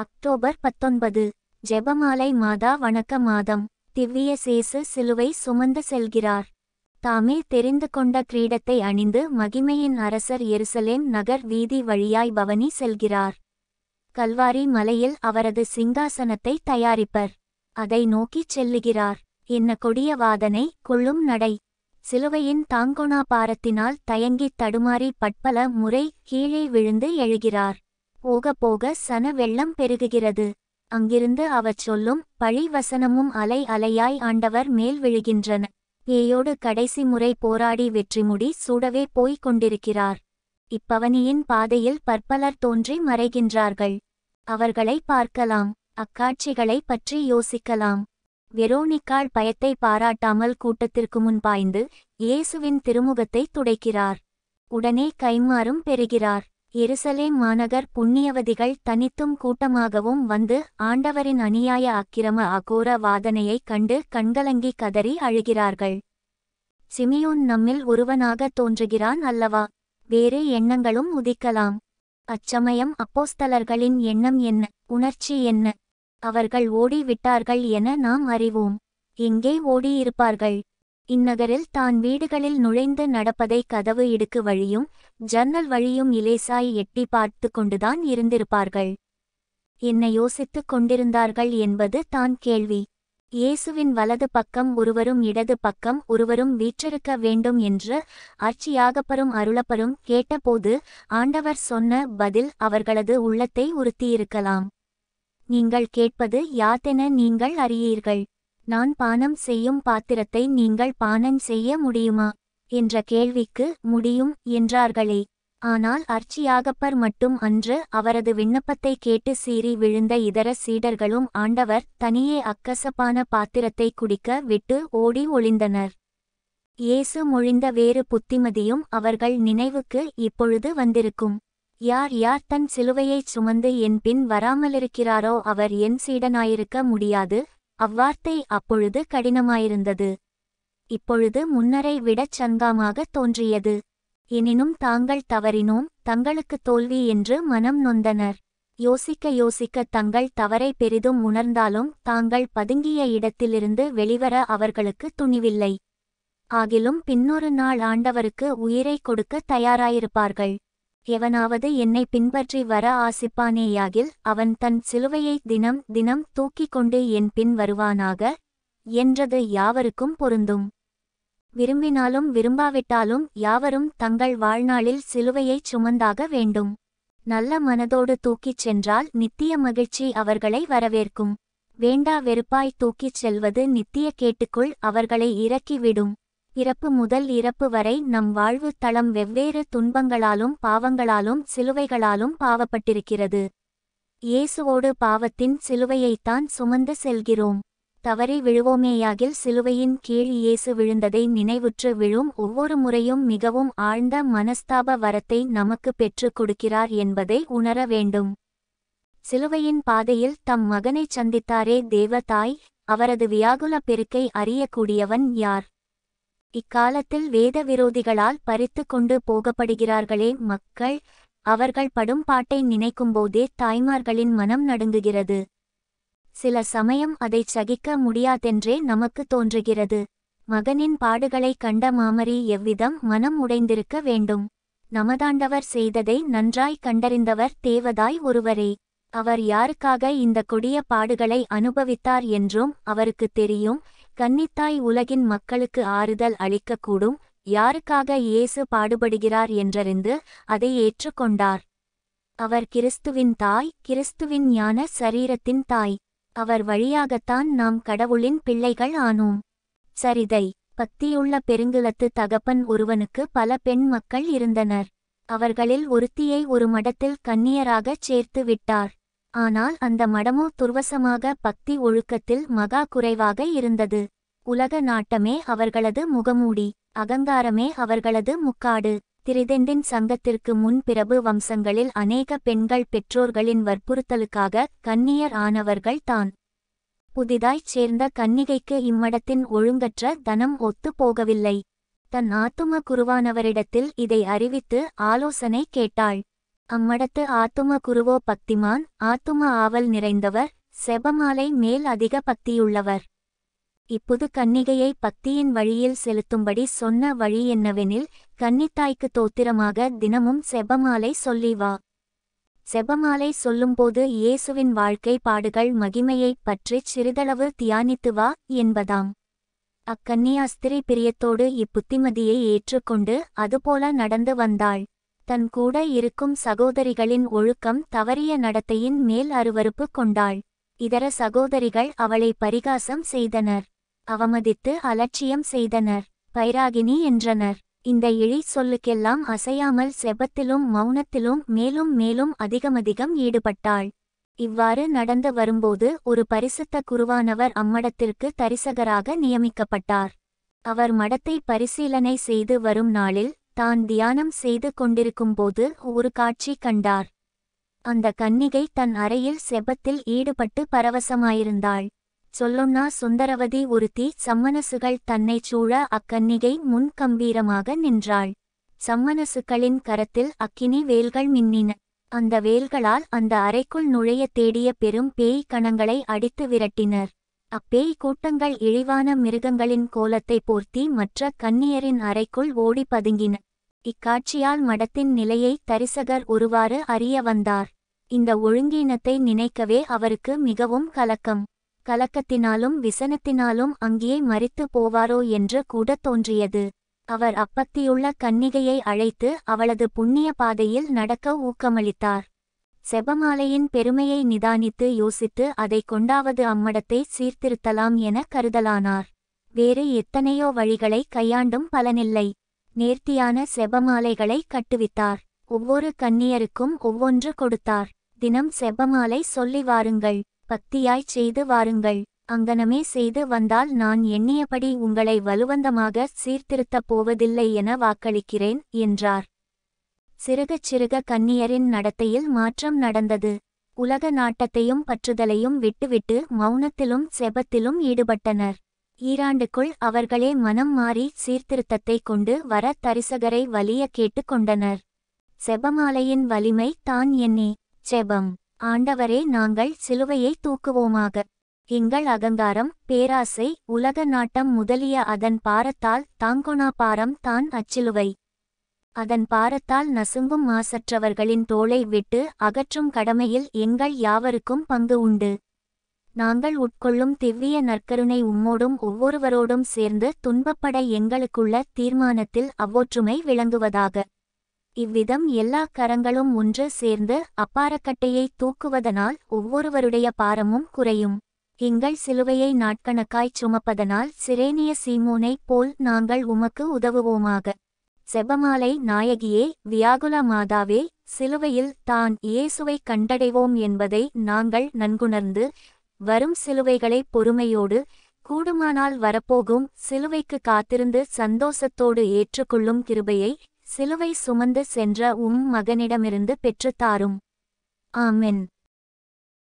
October பத்தொன்பது ஜெபமாலை மாதா வணக்க மாதம் திவ்ய சேசு சிலுவை சுமந்து செல்கிறார் தாமே தெரிந்து கொண்ட கிரீடத்தை அணிந்து மகிமையின் அரசர் எருசலேம் நகர் வீதி வழியாய் பவனி செல்கிறார் கல்வாரி மலையில் அவரது சிங்காசனத்தை தயாரிப்பர் அதை நோக்கிச் செல்லுகிறார் என்ன கொடிய வாதனை கொள்ளும் நடை சிலுவையின் தாங்கோனா பாரத்தினால் தயங்கித் தடுமாறி பட்பல முறை கீழே விழுந்து எழுகிறார் போக போக சன வெள்ளம் பெருகுகிறது அங்கிருந்து அவர் சொல்லும் பழி வசனமும் அலை அலையாய் ஆண்டவர் மேல் விழுகின்றன பேயோடு கடைசி முறை போராடி வெற்றிமுடி சூடவே போய்க் கொண்டிருக்கிறார் இப்பவனியின் பாதையில் பற்பலர் தோன்றி மறைகின்றார்கள் அவர்களை பார்க்கலாம் அக்காட்சிகளை பற்றி யோசிக்கலாம் வெரோனிக்காள் பயத்தை பாராட்டாமல் கூட்டத்திற்கு முன் பாய்ந்து இயேசுவின் திருமுகத்தை துடைக்கிறார் உடனே கைமாறும் பெறுகிறார் எருசலேம் மாநகர் புண்ணியவதிகள் தனித்தும் கூட்டமாகவும் வந்து ஆண்டவரின் அநியாய அக்கிரம அகோர வாதனையைக் கண்டு கண்கலங்கி கதறி அழுகிறார்கள் சிமியோன் நம்மில் ஒருவனாக தோன்றுகிறான் அல்லவா வேறு எண்ணங்களும் உதிக்கலாம் அச்சமயம் அப்போஸ்தலர்களின் எண்ணம் என்ன உணர்ச்சி என்ன அவர்கள் ஓடிவிட்டார்கள் என நாம் அறிவோம் எங்கே ஓடியிருப்பார்கள் இந்நகரில் தான் வீடுகளில் நுழைந்து நடப்பதை கதவு இடுக்கு வழியும் ஜன்னல் வழியும் இலேசாய் எட்டி பார்த்து கொண்டுதான் இருந்திருப்பார்கள் என்னை யோசித்துக் கொண்டிருந்தார்கள் என்பது தான் கேள்வி இயேசுவின் வலது பக்கம் ஒருவரும் இடது பக்கம் ஒருவரும் வீற்றிருக்க வேண்டும் என்று அர்ச்சியாகப்பரும் அருளப்பரும் கேட்டபோது ஆண்டவர் சொன்ன பதில் அவர்களது உள்ளத்தை உறுத்தியிருக்கலாம் நீங்கள் கேட்பது யாதென நீங்கள் அறியீர்கள் நான் பானம் செய்யும் பாத்திரத்தை நீங்கள் பானம் செய்ய முடியுமா என்ற கேள்விக்கு முடியும் என்றார்களே ஆனால் அர்ச்சியாகப்பர் மட்டும் அன்று அவரது விண்ணப்பத்தை கேட்டு சீறி விழுந்த இதர சீடர்களும் ஆண்டவர் தனியே அக்கசப்பான பாத்திரத்தை குடிக்க விட்டு ஓடி ஒளிந்தனர் இயேசு மொழிந்த வேறு புத்திமதியும் அவர்கள் நினைவுக்கு இப்பொழுது வந்திருக்கும் யார் யார் தன் சிலுவையைச் சுமந்து என் பின் வராமலிருக்கிறாரோ அவர் என் சீடனாயிருக்க முடியாது அவ்வார்த்தை அப்பொழுது கடினமாயிருந்தது இப்பொழுது முன்னரை விடச் சங்காமாக தோன்றியது எனினும் தாங்கள் தவறினோம் தங்களுக்கு தோல்வி என்று மனம் நொந்தனர் யோசிக்க யோசிக்க தங்கள் தவறை பெரிதும் உணர்ந்தாலும் தாங்கள் பதுங்கிய இடத்திலிருந்து வெளிவர அவர்களுக்கு துணிவில்லை ஆகிலும் பின்னொரு நாள் ஆண்டவருக்கு உயிரை கொடுக்க தயாராயிருப்பார்கள் எவனாவது என்னை பின்பற்றி வர ஆசிப்பானேயாகில் அவன் தன் சிலுவையை தினம் தினம் தூக்கிக் கொண்டு என் பின் வருவானாக என்றது யாவருக்கும் பொருந்தும் விரும்பினாலும் விரும்பாவிட்டாலும் யாவரும் தங்கள் வாழ்நாளில் சிலுவையைச் சுமந்தாக வேண்டும் நல்ல மனதோடு தூக்கிச் சென்றால் நித்திய மகிழ்ச்சி அவர்களை வரவேற்கும் வேண்டா வெறுப்பாய் தூக்கிச் செல்வது நித்திய கேட்டுக்குள் அவர்களை இறக்கிவிடும் இறப்பு முதல் இறப்பு வரை நம் வாழ்வு தளம் வெவ்வேறு துன்பங்களாலும் பாவங்களாலும் சிலுவைகளாலும் பாவப்பட்டிருக்கிறது இயேசுவோடு பாவத்தின் சிலுவையைத்தான் சுமந்து செல்கிறோம் தவறி விழுவோமேயாகில் சிலுவையின் கீழ் இயேசு விழுந்ததை நினைவுற்று விழும் ஒவ்வொரு முறையும் மிகவும் ஆழ்ந்த மனஸ்தாப வரத்தை நமக்கு பெற்றுக் கொடுக்கிறார் என்பதை உணர வேண்டும் சிலுவையின் பாதையில் தம் மகனைச் சந்தித்தாரே தேவதாய் அவரது வியாகுல பெருக்கை அறியக்கூடியவன் யார் இக்காலத்தில் வேத விரோதிகளால் பறித்து கொண்டு போகப்படுகிறார்களே மக்கள் அவர்கள் படும் பாட்டை நினைக்கும்போதே தாய்மார்களின் மனம் நடுங்குகிறது சில சமயம் அதை சகிக்க முடியாதென்றே நமக்கு தோன்றுகிறது மகனின் பாடுகளை கண்ட மாமரி எவ்விதம் மனம் உடைந்திருக்க வேண்டும் நமதாண்டவர் செய்ததை நன்றாய் கண்டறிந்தவர் தேவதாய் ஒருவரே அவர் யாருக்காக இந்த கொடிய பாடுகளை அனுபவித்தார் என்றும் அவருக்கு தெரியும் கன்னித்தாய் உலகின் மக்களுக்கு ஆறுதல் அளிக்கக்கூடும் யாருக்காக இயேசு பாடுபடுகிறார் என்றறிந்து அதை ஏற்றுக்கொண்டார் அவர் கிறிஸ்துவின் தாய் கிறிஸ்துவின் ஞான சரீரத்தின் தாய் அவர் வழியாகத்தான் நாம் கடவுளின் பிள்ளைகள் ஆனோம் சரிதை பக்தியுள்ள பெருங்குளத்து தகப்பன் ஒருவனுக்கு பல பெண் மக்கள் இருந்தனர் அவர்களில் ஒருத்தியை ஒரு மடத்தில் கன்னியராகச் சேர்த்து விட்டார் ஆனால் அந்த மடமோ துர்வசமாக பக்தி ஒழுக்கத்தில் மகா குறைவாக இருந்தது உலக நாட்டமே அவர்களது முகமூடி அகங்காரமே அவர்களது முக்காடு திரிதெண்டின் சங்கத்திற்கு முன் பிரபு வம்சங்களில் அநேக பெண்கள் பெற்றோர்களின் வற்புறுத்தலுக்காக கன்னியர் ஆனவர்கள் தான் புதிதாய்ச் சேர்ந்த கன்னிகைக்கு இம்மடத்தின் ஒழுங்கற்ற தனம் ஒத்து போகவில்லை தன் ஆத்தும குருவானவரிடத்தில் இதை அறிவித்து ஆலோசனை கேட்டாள் அம்மடத்து ஆத்தும குருவோ பக்திமான் ஆத்தும ஆவல் நிறைந்தவர் செபமாலை மேல் அதிக பக்தியுள்ளவர் இப்புது கன்னிகையை பக்தியின் வழியில் செலுத்தும்படி சொன்ன வழி என்னவெனில் கன்னித்தாய்க்கு தோத்திரமாக தினமும் செபமாலை சொல்லி வா செபமாலை சொல்லும்போது இயேசுவின் வாழ்க்கை பாடுகள் மகிமையைப் பற்றிச் சிறிதளவு தியானித்து வா என்பதாம் அக்கன்னியாஸ்திரி பிரியத்தோடு இப்புத்திமதியை ஏற்றுக்கொண்டு அதுபோல நடந்து வந்தாள் தன் கூட இருக்கும் சகோதரிகளின் ஒழுக்கம் தவறிய நடத்தையின் மேல் அருவறுப்பு கொண்டாள் இதர சகோதரிகள் அவளை பரிகாசம் செய்தனர் அவமதித்து அலட்சியம் செய்தனர் பைராகினி என்றனர் இந்த இழி சொல்லுக்கெல்லாம் அசையாமல் செபத்திலும் மௌனத்திலும் மேலும் மேலும் அதிகமதிகம் ஈடுபட்டாள் இவ்வாறு நடந்து வரும்போது ஒரு பரிசுத்த குருவானவர் அம்மடத்திற்கு தரிசகராக நியமிக்கப்பட்டார் அவர் மடத்தை பரிசீலனை செய்து வரும் நாளில் தான் தியானம் செய்து கொண்டிருக்கும்போது ஒரு காட்சி கண்டார் அந்த கன்னிகை தன் அறையில் செபத்தில் ஈடுபட்டு பரவசமாயிருந்தாள் சொல்லொன்னா சுந்தரவதி ஒருத்தி சம்மனசுகள் தன்னைச் சூழ அக்கன்னிகை முன் கம்பீரமாக நின்றாள் சம்மனசுக்களின் கரத்தில் அக்கினி வேல்கள் மின்னின அந்த வேல்களால் அந்த அறைக்குள் நுழைய தேடிய பெரும் பேய் கணங்களை அடித்து விரட்டினர் அப்பேய் கூட்டங்கள் இழிவான மிருகங்களின் கோலத்தை போர்த்தி மற்ற கன்னியரின் அறைக்குள் ஓடி பதுங்கின இக்காட்சியால் மடத்தின் நிலையை தரிசகர் ஒருவாறு அறிய வந்தார் இந்த ஒழுங்கீனத்தை நினைக்கவே அவருக்கு மிகவும் கலக்கம் கலக்கத்தினாலும் விசனத்தினாலும் அங்கே மறித்து போவாரோ என்று கூட தோன்றியது அவர் அப்பத்தியுள்ள கன்னிகையை அழைத்து அவளது புண்ணிய பாதையில் நடக்க ஊக்கமளித்தார் செபமாலையின் பெருமையை நிதானித்து யோசித்து அதை கொண்டாவது அம்மடத்தை சீர்திருத்தலாம் என கருதலானார் வேறு எத்தனையோ வழிகளை கையாண்டும் பலனில்லை நேர்த்தியான செபமாலைகளை கட்டுவித்தார் ஒவ்வொரு கன்னியருக்கும் ஒவ்வொன்று கொடுத்தார் தினம் செபமாலை சொல்லி வாருங்கள் பக்தியாய் செய்து வாருங்கள் அங்கனமே செய்து வந்தால் நான் எண்ணியபடி உங்களை வலுவந்தமாக சீர்திருத்தப் போவதில்லை என வாக்களிக்கிறேன் என்றார் சிறுகச் சிறுக கன்னியரின் நடத்தையில் மாற்றம் நடந்தது உலக நாட்டத்தையும் பற்றுதலையும் விட்டுவிட்டு மௌனத்திலும் செபத்திலும் ஈடுபட்டனர் ஈராண்டுக்குள் அவர்களே மனம் மாறி சீர்திருத்தத்தை கொண்டு வர தரிசகரை வலிய கேட்டு கொண்டனர் செபமாலையின் வலிமை தான் என்னே செபம் ஆண்டவரே நாங்கள் சிலுவையை தூக்குவோமாக எங்கள் அகங்காரம் பேராசை உலக நாட்டம் முதலிய அதன் பாரத்தால் தாங்கொணா பாரம் தான் அச்சிலுவை அதன் பாரத்தால் நசுங்கும் மாசற்றவர்களின் தோளை விட்டு அகற்றும் கடமையில் எங்கள் யாவருக்கும் பங்கு உண்டு நாங்கள் உட்கொள்ளும் திவ்விய நற்கருணை உம்மோடும் ஒவ்வொருவரோடும் சேர்ந்து துன்பப்பட எங்களுக்குள்ள தீர்மானத்தில் அவ்வொற்றுமை விளங்குவதாக இவ்விதம் எல்லா கரங்களும் ஒன்று சேர்ந்து அப்பாரக்கட்டையை தூக்குவதனால் ஒவ்வொருவருடைய பாரமும் குறையும் எங்கள் சிலுவையை நாட்கணக்காய் சுமப்பதனால் சிரேனிய சீமோனைப் போல் நாங்கள் உமக்கு உதவுவோமாக செபமாலை நாயகியே வியாகுல மாதாவே சிலுவையில் தான் இயேசுவை கண்டடைவோம் என்பதை நாங்கள் நன்குணர்ந்து வரும் சிலுவைகளை பொறுமையோடு கூடுமானால் வரப்போகும் சிலுவைக்கு காத்திருந்து சந்தோஷத்தோடு ஏற்றுக்கொள்ளும் கிருபையை சிலுவை சுமந்து சென்ற உம் மகனிடமிருந்து பெற்றுத்தாரும் ஆமென்